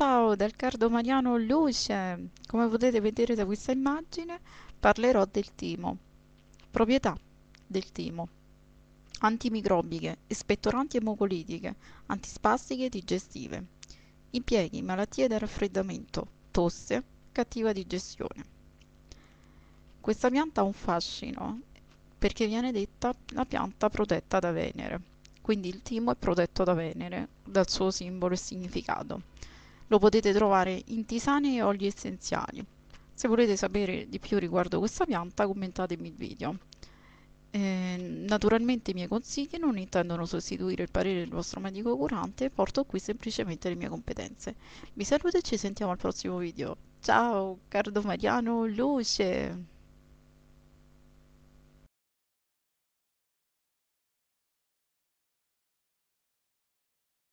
Ciao dal cardomaniano Luce! Come potete vedere da questa immagine parlerò del timo. Proprietà del timo. Antimicrobiche, espettoranti emocolitiche, antispastiche e digestive. Impieghi, malattie da raffreddamento, tosse, cattiva digestione. Questa pianta ha un fascino perché viene detta la pianta protetta da Venere. Quindi il timo è protetto da Venere dal suo simbolo e significato. Lo potete trovare in tisane e oli essenziali. Se volete sapere di più riguardo questa pianta commentatemi il video. Eh, naturalmente i miei consigli non intendono sostituire il parere del vostro medico curante, porto qui semplicemente le mie competenze. Vi saluto e ci sentiamo al prossimo video. Ciao, Cardo Mariano, luce!